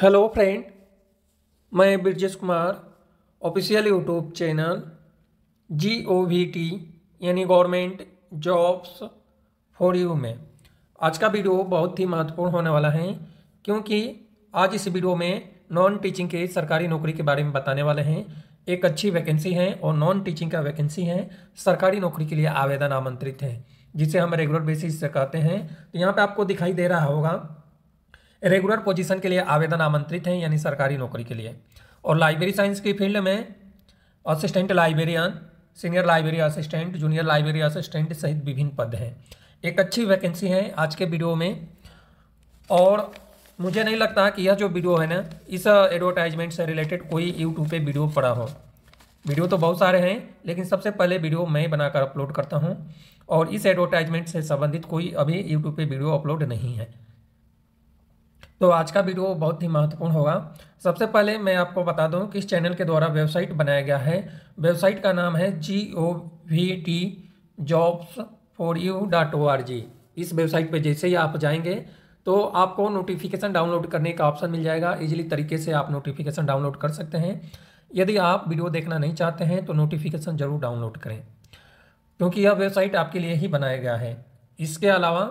hello friend मैं Brajesh Kumar official YouTube channel G O V T यानी government jobs for you में आज का वीडियो बहुत ही महत्वपूर्ण होने वाला है क्योंकि आज इस वीडियो में नॉन टीचिंग के सरकारी नौकरी के बारे में बताने वाले हैं एक अच्छी वैकेंसी है और नॉन टीचिंग का वैकेंसी है सरकारी नौकरी के लिए आवेदन आमंत्रित है जिसे हम रेगुलर बेसिस से कहते हैं तो यहाँ पर आपको दिखाई दे रहा होगा रेगुलर पोजीशन के लिए आवेदन आमंत्रित हैं यानी सरकारी नौकरी के लिए और लाइब्रेरी साइंस की फील्ड में assistant librarian senior library assistant junior library assistant सहित विभिन्न पद हैं एक अच्छी वैकेंसी है आज के वीडियो में और मुझे नहीं लगता कि यह जो वीडियो है ना इस एडवर्टाइजमेंट से रिलेटेड कोई यूट्यूब पे वीडियो पड़ा हो वीडियो तो बहुत सारे हैं लेकिन सबसे पहले वीडियो मैं बनाकर अपलोड करता हूँ और इस एडवर्टाइजमेंट से संबंधित कोई अभी यूट्यूब पे वीडियो अपलोड नहीं है तो आज का वीडियो बहुत ही महत्वपूर्ण होगा सबसे पहले मैं आपको बता दूं कि इस चैनल के द्वारा वेबसाइट बनाया गया है वेबसाइट का नाम है G O V T jobs for you dot O R G इस वेबसाइट पे जैसे ही आप जाएंगे तो आपको नोटिफिकेशन डाउनलोड करने का ऑप्शन मिल जाएगा इजीली तरीके से आप नोटिफिकेशन डाउनलोड कर सकते हैं यदि आप वीडियो देखना नहीं चाहते हैं तो नोटिफिकेशन ज़रूर डाउनलोड करें क्योंकि यह वेबसाइट आपके लिए ही बनाया गया है इसके अलावा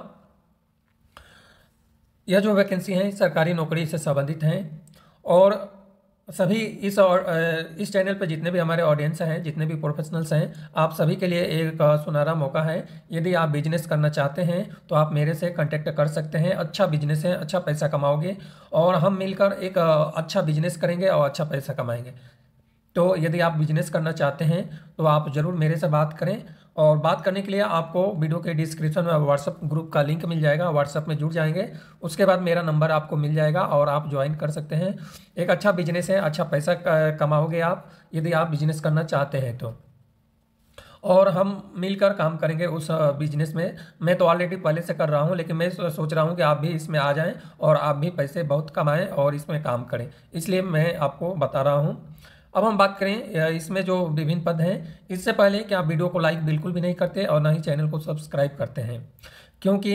यह जो वैकेंसी हैं सरकारी नौकरी से संबंधित हैं और सभी इस और इस चैनल पर जितने भी हमारे ऑडियंस हैं जितने भी प्रोफेशनल्स हैं आप सभी के लिए एक सुनहरा मौका है यदि आप बिजनेस करना चाहते हैं तो आप मेरे से कांटेक्ट कर सकते हैं अच्छा बिजनेस है अच्छा पैसा कमाओगे और हम मिलकर एक अच्छा बिजनेस करेंगे और अच्छा पैसा कमाएंगे तो यदि आप बिजनेस करना चाहते हैं तो आप ज़रूर मेरे से बात करें और बात करने के लिए आपको वीडियो के डिस्क्रिप्शन में व्हाट्सअप ग्रुप का लिंक मिल जाएगा व्हाट्सअप में जुड़ जाएंगे उसके बाद मेरा नंबर आपको मिल जाएगा और आप ज्वाइन कर सकते हैं एक अच्छा बिजनेस है अच्छा पैसा कमाओगे आप यदि आप बिजनेस करना चाहते हैं तो और हम मिलकर काम करेंगे उस बिजनेस में मैं तो ऑलरेडी पहले से कर रहा हूँ लेकिन मैं सोच रहा हूँ कि आप भी इसमें आ जाएँ और आप भी पैसे बहुत कमाएं और इसमें काम करें इसलिए मैं आपको बता रहा हूँ अब हम बात करें इसमें जो विभिन्न पद हैं इससे पहले कि आप वीडियो को लाइक बिल्कुल भी नहीं करते और ना ही चैनल को सब्सक्राइब करते हैं क्योंकि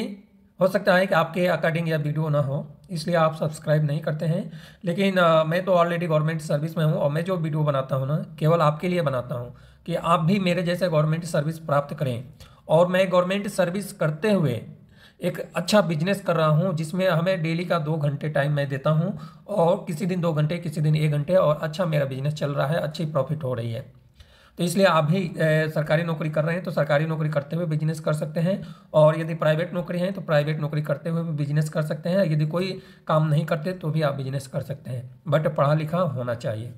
हो सकता है कि आपके अकॉर्डिंग यह वीडियो ना हो इसलिए आप सब्सक्राइब नहीं करते हैं लेकिन आ, मैं तो ऑलरेडी गवर्नमेंट सर्विस में हूँ और मैं जो वीडियो बनाता हूँ ना केवल आपके लिए बनाता हूँ कि आप भी मेरे जैसे गवर्नमेंट सर्विस प्राप्त करें और मैं गवर्नमेंट सर्विस करते हुए एक अच्छा बिजनेस कर रहा हूँ जिसमें हमें डेली का दो घंटे टाइम मैं देता हूँ और किसी दिन दो घंटे किसी दिन एक घंटे और अच्छा मेरा बिजनेस चल रहा है अच्छी प्रॉफिट हो रही है तो इसलिए आप भी सरकारी नौकरी कर रहे हैं तो सरकारी नौकरी करते हुए बिजनेस कर सकते हैं और यदि प्राइवेट नौकरी है तो प्राइवेट नौकरी करते हुए भी बिजनेस कर सकते हैं यदि कोई काम नहीं करते तो भी आप बिजनेस कर सकते हैं बट पढ़ा लिखा होना चाहिए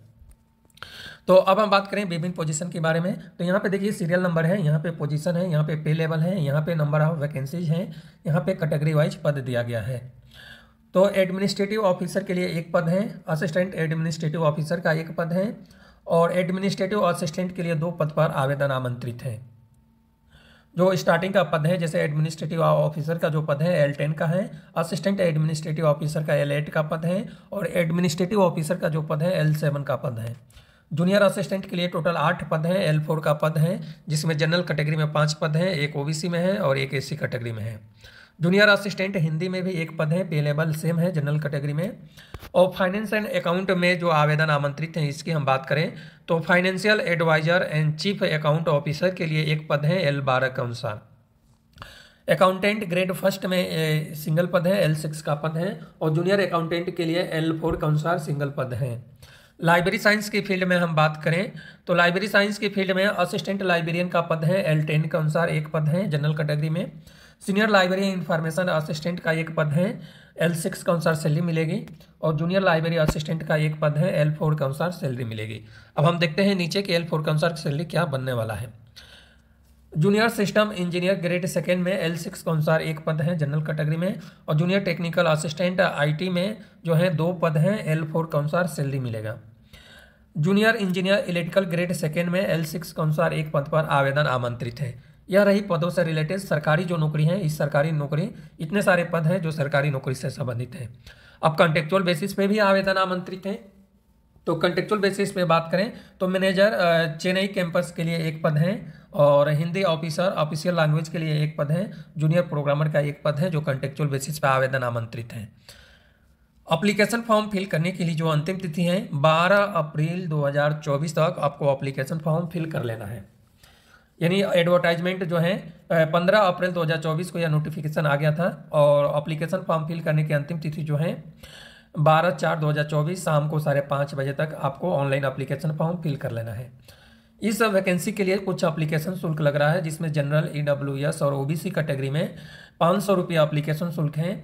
तो अब हम बात करें विभिन्न पोजीशन के बारे में तो यहाँ पे देखिए सीरियल नंबर है यहाँ पे पोजीशन है यहाँ पे पे लेवल है यहाँ पे नंबर ऑफ वैकेंसीज हैं यहाँ पे कैटेगरी वाइज पद दिया गया है तो एडमिनिस्ट्रेटिव ऑफिसर के लिए एक पद है असिस्टेंट एडमिनिस्ट्रेटिव ऑफिसर का एक पद है और एडमिनिस्ट्रेटिव असिस्टेंट के लिए दो पद पर आवेदन आमंत्रित हैं जो स्टार्टिंग का पद है जैसे एडमिनिस्ट्रेटिव ऑफिसर का जो पद है एल टेन का है असिस्टेंट एडमिनिस्ट्रेटिव ऑफिसर का एल एट का पद है और एडमिनिस्ट्रेटिव ऑफिसर का जो पद है एल सेवन का पद है जूनियर असिस्टेंट के लिए टोटल आठ पद हैं एल फोर का पद है जिसमें जनरल कैटेगरी में पाँच पद हैं एक ओ में है और एक ए कैटेगरी में है जूनियर असिस्टेंट हिंदी में भी एक पद है पे लेवल सेम है जनरल कैटेगरी में और फाइनेंस एंड अकाउंट में जो आवेदन आमंत्रित हैं इसकी हम बात करें तो financial adviser and chief account officer के लिए एक पद है एल बारह के अनुसार अकाउंटेंट ग्रेड फर्स्ट में ए, सिंगल पद है एल सिक्स का पद है और जूनियर अकाउंटेंट के लिए एल फोर के अनुसार सिंगल पद हैं लाइब्रेरी साइंस की फील्ड में हम बात करें तो लाइब्रेरी साइंस की फील्ड में असिस्टेंट लाइब्रेरियन का पद है एल टेन के अनुसार एक पद है जनरल कैटेगरी में सीनियर लाइब्रेरी इंफॉर्मेशन असिस्टेंट का एक पद है एल सिक्स के अनुसार सैलरी मिलेगी और जूनियर लाइब्रेरी असिस्टेंट का एक पद है एल फोर के अनुसार सैलरी मिलेगी अब हम देखते हैं नीचे कि एल फोर के अनुसार सैलरी क्या बनने वाला है junior system engineer grade second में एल सिक्स के अनुसार एक पद है जनरल कैटेगरी में और जूनियर टेक्निकल असिस्टेंट आईटी में जो है दो पद हैं एल फोर के अनुसार सैलरी मिलेगा junior engineer electrical grade second में एल सिक्स के अनुसार एक पद पर आवेदन आमंत्रित है यह रही पदों से रिलेटेड सरकारी जो नौकरी है इस सरकारी नौकरी इतने सारे पद हैं जो सरकारी नौकरी से संबंधित हैं अब कंटेक्चुअल बेसिस पे भी आवेदन आमंत्रित हैं तो कंटेक्चुअल बेसिस पे बात करें तो मैनेजर चेन्नई कैंपस के लिए एक पद है और हिंदी ऑफिसर ऑफिशियल लैंग्वेज के लिए एक पद है जूनियर प्रोग्रामर का एक पद है जो कंटेक्चुअल बेसिस पर आवेदन आमंत्रित हैं अप्लीकेशन फॉर्म फिल करने के लिए जो अंतिम तिथि है 12 अप्रैल 2024 तक आपको अप्लीकेशन फॉर्म फिल कर लेना है यानी एडवर्टाइजमेंट जो है 15 अप्रैल 2024 को यह नोटिफिकेशन आ गया था और अप्लीकेशन फॉर्म फिल करने की अंतिम तिथि जो है 12 चार 2024 शाम को साढ़े पाँच बजे तक आपको ऑनलाइन अप्लीकेशन फॉर्म फिल कर लेना है इस वैकेंसी के लिए कुछ अप्लीकेशन शुल्क लग रहा है जिसमें जनरल ई और ओ कैटेगरी में पाँच सौ रुपये अप्लीकेशन शुल्क हैं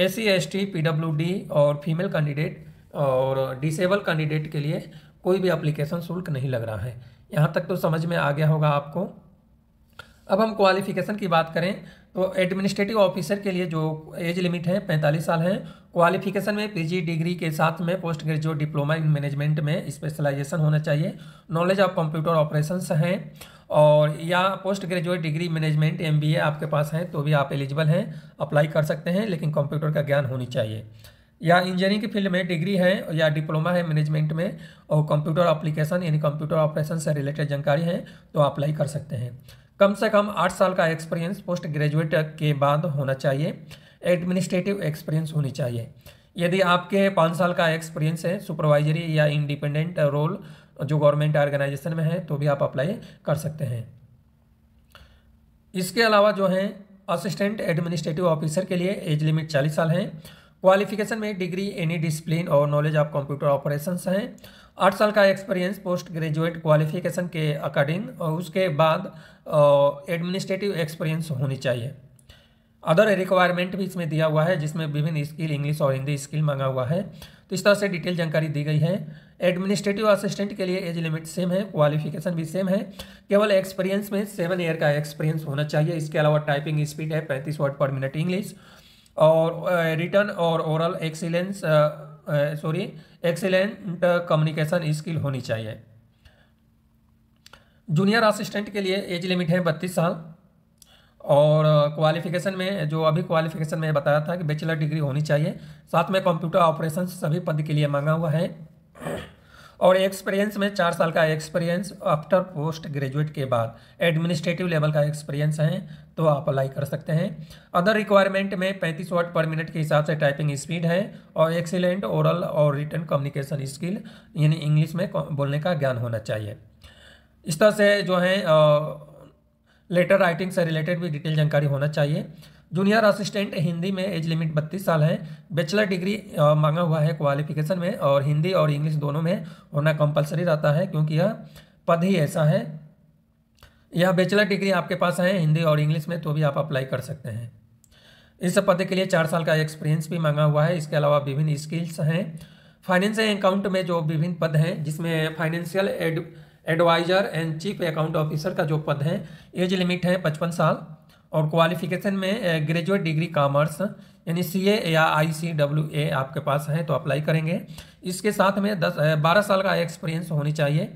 S C S T P W D और फीमेल कैंडिडेट और डिसेबल कैंडिडेट के लिए कोई भी अप्लीकेशन शुल्क नहीं लग रहा है यहाँ तक तो समझ में आ गया होगा आपको अब हम क्वालिफिकेशन की बात करें तो एडमिनिस्ट्रेटिव ऑफिसर के लिए जो एज लिमिट है 45 साल है क्वालिफिकेशन में पीजी डिग्री के साथ में post graduate diploma in management में स्पेशलाइजेशन होना चाहिए नॉलेज ऑफ कंप्यूटर ऑपरेशंस हैं और या post graduate degree management M आपके पास हैं तो भी आप एलिजिबल हैं अप्लाई कर सकते हैं लेकिन कंप्यूटर का ज्ञान होनी चाहिए या इंजीनियरिंग की फील्ड में डिग्री है या डिप्लोमा है मैनेजमेंट में और कंप्यूटर अप्लीकेशन यानी कंप्यूटर ऑपरेशन से रिलेटेड जानकारी है तो अप्लाई कर सकते हैं कम से कम आठ साल का एक्सपीरियंस पोस्ट ग्रेजुएट के बाद होना चाहिए एडमिनिस्ट्रेटिव एक्सपीरियंस होनी चाहिए यदि आपके पाँच साल का एक्सपीरियंस है सुपरवाइजरी या इंडिपेंडेंट रोल जो गवर्नमेंट ऑर्गेनाइजेशन में है तो भी आप अप्लाई कर सकते हैं इसके अलावा जो है असिस्टेंट एडमिनिस्ट्रेटिव ऑफिसर के लिए एज लिमिट चालीस साल है क्वालिफिकेशन में डिग्री एनी डिसिप्लिन और नॉलेज ऑफ कंप्यूटर ऑपरेशन हैं आठ साल का एक्सपीरियंस पोस्ट ग्रेजुएट क्वालिफिकेशन के अकॉर्डिंग और उसके बाद एडमिनिस्ट्रेटिव एक्सपीरियंस होनी चाहिए अदर रिक्वायरमेंट भी इसमें दिया हुआ है जिसमें विभिन्न स्किल इंग्लिश और हिंदी स्किल मांगा हुआ है तो इस तरह से डिटेल जानकारी दी गई है एडमिनिस्ट्रेटिव असिस्टेंट के लिए एज लिमिट सेम है क्वालिफिकेशन भी सेम है केवल एक्सपीरियंस में सेवन ईयर का एक्सपीरियंस होना चाहिए इसके अलावा टाइपिंग स्पीड है पैंतीस वर्ड पर मिनट इंग्लिश और रिटर्न और oral excellence sorry excellent communication skill होनी चाहिए जूनियर असिस्टेंट के लिए एज लिमिट है बत्तीस साल और क्वालिफिकेशन में जो अभी क्वालिफिकेशन में बताया था कि बैचलर डिग्री होनी चाहिए साथ में कंप्यूटर ऑपरेशन सभी पद के लिए मांगा हुआ है और एक्सपीरियंस में चार साल का एक्सपीरियंस आफ्टर पोस्ट ग्रेजुएट के बाद एडमिनिस्ट्रेटिव लेवल का एक्सपीरियंस है तो आप अप्लाई कर सकते हैं अदर रिक्वायरमेंट में पैंतीस वर्ड पर मिनट के हिसाब से टाइपिंग स्पीड है और एक्सीलेंट ओरल और रिटर्न कम्युनिकेशन स्किल यानी इंग्लिश में बोलने का ज्ञान होना चाहिए इस तरह से जो है लेटर राइटिंग से रिलेटेड भी डिटेल जानकारी होना चाहिए जूनियर असिस्टेंट हिंदी में एज लिमिट बत्तीस साल है बैचलर डिग्री मांगा हुआ है क्वालिफिकेशन में और हिंदी और इंग्लिश दोनों में होना कंपलसरी रहता है क्योंकि यह पद ही ऐसा है यह बैचलर डिग्री आपके पास है हिंदी और इंग्लिश में तो भी आप अप्लाई कर सकते हैं इस पद के लिए चार साल का एक्सपीरियंस भी मांगा हुआ है इसके अलावा विभिन्न स्किल्स हैं फाइनेंस अकाउंट में जो विभिन्न पद हैं जिसमें financial ad adviser and chief account officer का जो पद है एज लिमिट है पचपन साल और क्वालिफिकेशन में ग्रेजुएट डिग्री कॉमर्स यानी सी ए या आई सी डब्ल्यू ए आपके पास है तो अप्लाई करेंगे इसके साथ में दस बारह साल का एक्सपीरियंस होनी चाहिए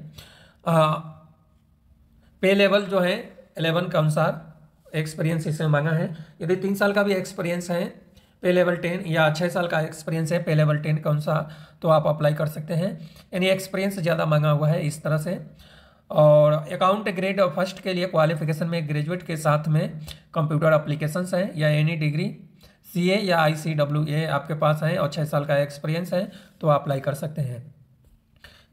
आ, पे लेवल जो है एलेवन के अनुसार एक्सपीरियंस इसमें मांगा है यदि तीन साल का भी एक्सपीरियंस है पे लेवल टेन या छः साल का एक्सपीरियंस है पे लेवल टेन कौन सा तो आप अप्लाई कर सकते हैं यानी एक्सपीरियंस ज़्यादा मांगा हुआ है इस तरह से और अकाउंट ग्रेड फर्स्ट के लिए क्वालिफिकेशन में ग्रेजुएट के साथ में कंप्यूटर अप्लीकेशंस हैं या एनी डिग्री सी या आई आपके पास हैं और छः साल का एक्सपीरियंस है तो आप अप्लाई कर सकते हैं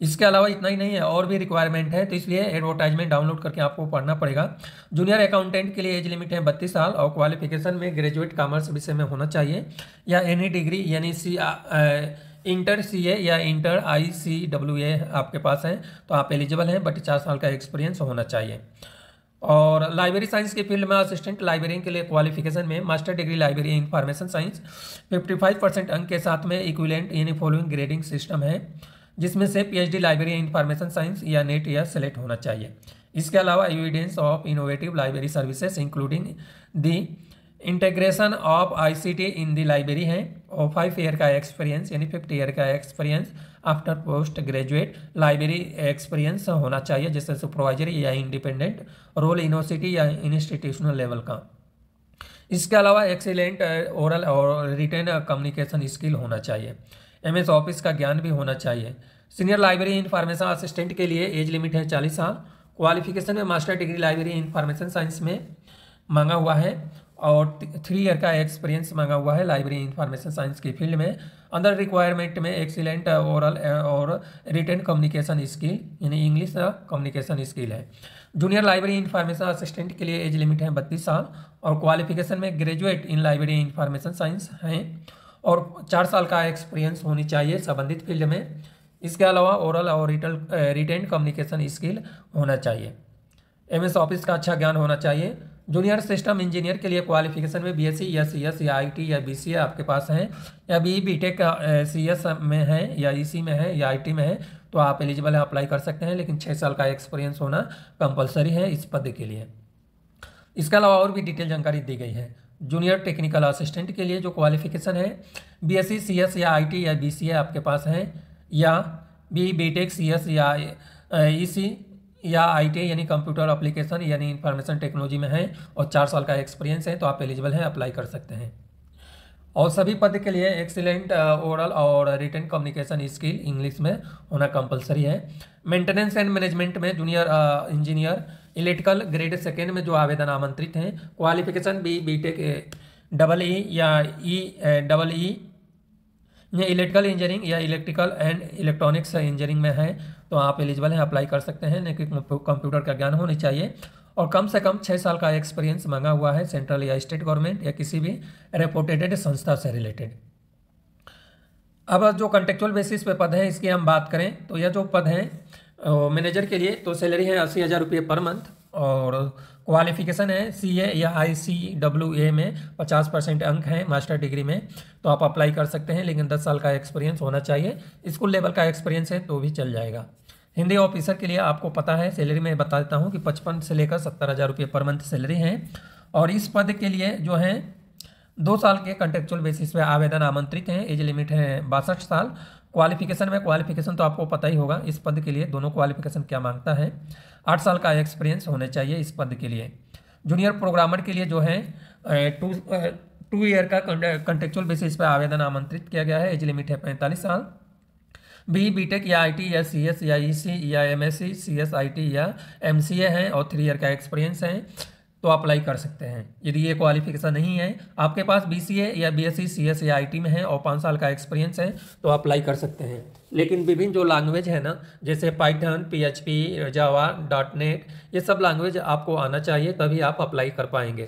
इसके अलावा इतना ही नहीं है और भी रिक्वायरमेंट है तो इसलिए एडवर्टाइजमेंट डाउनलोड करके आपको पढ़ना पड़ेगा जूनियर अकाउंटेंट के लिए एज लिमिट है बत्तीस साल और क्वालिफिकेशन में ग्रेजुएट कॉमर्स विषय में होना चाहिए या एनी डिग्री यानी सी इंटर सी ए या inter I C W A आपके पास है तो आप एलिजिबल हैं बट चार साल का एक्सपीरियंस होना चाहिए और लाइब्रेरी साइंस के फील्ड में असिस्टेंट लाइब्रेरियन के लिए क्वालिफिकेशन में master degree library information science 55 percent अंक के साथ में इक्विलेंट यानी फॉलोइंग ग्रेडिंग सिस्टम है जिसमें से पीएचडी लाइब्रेरी इंफॉर्मेशन साइंस या नेट या सेलेक्ट होना चाहिए इसके अलावा evidence of innovative library services including the integration of ICT in the library है और फाइव ईयर का एक्सपीरियंस यानी फिफ्थ ईयर का experience after post graduate library experience होना चाहिए जैसे सुपरवाइजरी या इंडिपेंडेंट रोल यूनिवर्सिटी या इंस्टीट्यूशनल लेवल का इसके अलावा एक्सीलेंट ओरल और रिटेन कम्युनिकेशन स्किल होना चाहिए एम एस ऑफिस का ज्ञान भी होना चाहिए सीनियर लाइब्रेरी इन्फॉर्मेशन असिस्टेंट के लिए एज लिमिट है चालीस साल क्वालिफिकेशन में master degree library information science में मांगा हुआ है और थ्री ईयर का एक्सपीरियंस मांगा हुआ है लाइब्रेरी इन्फॉर्मेशन साइंस की फील्ड में अंदर रिक्वायरमेंट में एक्सीलेंट ओरल और रिटर्न कम्युनिकेशन स्किल यानी इंग्लिश कम्युनिकेशन स्किल है जूनियर लाइब्रेरी इन्फॉर्मेशन असिस्टेंट के लिए एज लिमिट है बत्तीस साल और क्वालिफिकेशन में graduate in library information science हैं और चार साल का एक्सपीरियंस होनी चाहिए संबंधित फील्ड में इसके अलावा ओरल और रिटल रिटेन कम्युनिकेशन स्किल होना चाहिए एम एस ऑफिस का अच्छा ज्ञान होना चाहिए जूनियर सिस्टम इंजीनियर के लिए क्वालिफिकेशन में बी एस सी या सी एस या आई टी या बी सी ए आपके पास हैं या B B tech C S में है या ई e सी में है या आई टी में है तो आप एलिजिबल है अप्लाई कर सकते हैं लेकिन छः साल का एक्सपीरियंस होना कंपलसरी है इस पद के लिए इसके अलावा और भी डिटेल जानकारी दी गई है जूनियर टेक्निकल असिस्टेंट के लिए जो क्वालिफिकेशन है B S C C S या आई टी या बी सी ए आपके पास है या B B tech C S या ई सी e या आई टी यानी कंप्यूटर एप्लीकेशन यानी इंफॉर्मेशन टेक्नोलॉजी में है और चार साल का एक्सपीरियंस है तो आप एलिजिबल हैं अप्लाई कर सकते हैं और सभी पद के लिए एक्सीलेंट ओरल और रिटर्न कम्युनिकेशन स्किल इंग्लिश में होना कंपलसरी है मेंटेनेंस एंड मैनेजमेंट में junior engineer electrical grade second में जो आवेदन आमंत्रित हैं qualification B BTech double E या ई डबल ई या इलेक्ट्रिकल इंजीनियरिंग या इलेक्ट्रिकल एंड इलेक्ट्रॉनिक्स इंजीनियरिंग में है तो आप एलिजिबल हैं अप्लाई कर सकते हैं लेकिन कंप्यूटर तो का ज्ञान होना चाहिए और कम से कम छः साल का एक्सपीरियंस मांगा हुआ है सेंट्रल या स्टेट गवर्नमेंट या किसी भी रेपोटेटेड संस्था से रिलेटेड अब जो कंटेक्चुअल बेसिस पे पद हैं इसकी हम बात करें तो यह जो पद हैं मैनेजर के लिए तो सैलरी है अस्सी हज़ार रुपये पर मंथ और क्वालिफिकेशन है सी ए या आई सी डब्ल्यू ए में पचास परसेंट अंक हैं मास्टर डिग्री में तो आप अप्लाई कर सकते हैं लेकिन दस साल का एक्सपीरियंस होना चाहिए स्कूल लेवल का एक्सपीरियंस है तो भी चल जाएगा हिंदी ऑफिसर के लिए आपको पता है सैलरी में बता देता हूँ कि पचपन से लेकर सत्तर हज़ार रुपये पर मंथ सैलरी है और इस पद के लिए जो है दो साल के कंटेक्चुअल बेसिस पे आवेदन आमंत्रित हैं एज लिमिट है बासठ साल क्वालिफिकेशन में क्वालिफिकेशन तो आपको पता ही होगा इस पद के लिए दोनों क्वालिफिकेशन क्या मांगता है आठ साल का एक्सपीरियंस होने चाहिए इस पद के लिए जूनियर प्रोग्रामर के लिए जो है टू टू ईयर का कंट्रेक्चुअल बेसिस पर आवेदन आमंत्रित किया गया है एज लिमिट है पैंतालीस साल बी बीटेक या आईटी या सीएस या ईसी e या एमएससी सीएसआईटी या एमसीए हैं और थ्री ईयर का एक्सपीरियंस है तो अप्लाई कर सकते हैं यदि ये क्वालिफिकेशन नहीं है आपके पास बी या बी एस सी या आई में है और पाँच साल का एक्सपीरियंस है तो अप्लाई कर सकते हैं लेकिन विभिन्न जो लैंग्वेज है ना जैसे Python P H P Java dot net ये सब लैंग्वेज आपको आना चाहिए तभी आप अप्लाई कर पाएंगे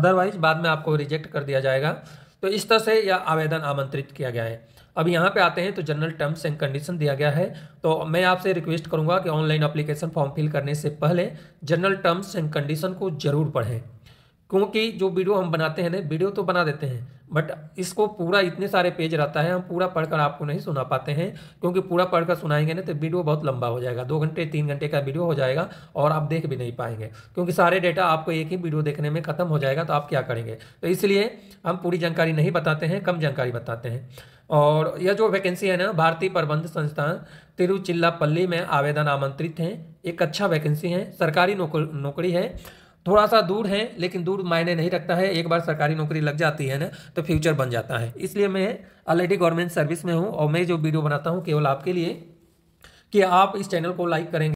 अदरवाइज बाद में आपको रिजेक्ट कर दिया जाएगा तो इस तरह से यह आवेदन आमंत्रित किया गया है अब यहाँ पे आते हैं तो जनरल टर्म्स एंड कंडीशन दिया गया है तो मैं आपसे रिक्वेस्ट करूँगा कि ऑनलाइन अप्लीकेशन फॉर्म फिल करने से पहले जनरल टर्म्स एंड कंडीशन को जरूर पढ़ें क्योंकि जो वीडियो हम बनाते हैं ना वीडियो तो बना देते हैं बट इसको पूरा इतने सारे पेज रहता है हम पूरा पढ़कर आपको नहीं सुना पाते हैं क्योंकि पूरा पढ़कर सुनाएंगे ना तो वीडियो बहुत लंबा हो जाएगा दो घंटे तीन घंटे का वीडियो हो जाएगा और आप देख भी नहीं पाएंगे क्योंकि सारे डेटा आपको एक ही वीडियो देखने में खत्म हो जाएगा तो आप क्या करेंगे तो इसलिए हम पूरी जानकारी नहीं बताते हैं कम जानकारी बताते हैं और यह जो वैकेंसी है ना भारतीय प्रबंध संस्थान तिरुचिल्लापल्ली में आवेदन आमंत्रित हैं एक अच्छा वैकेंसी है सरकारी नौकरी है थोड़ा सा दूर है लेकिन दूर मायने नहीं रखता है एक बार सरकारी नौकरी लग जाती है ना तो फ्यूचर बन जाता है इसलिए मैं ऑलरेडी गवर्नमेंट सर्विस में हूँ और मैं जो वीडियो बनाता हूँ केवल आपके लिए कि आप इस चैनल को लाइक करेंगे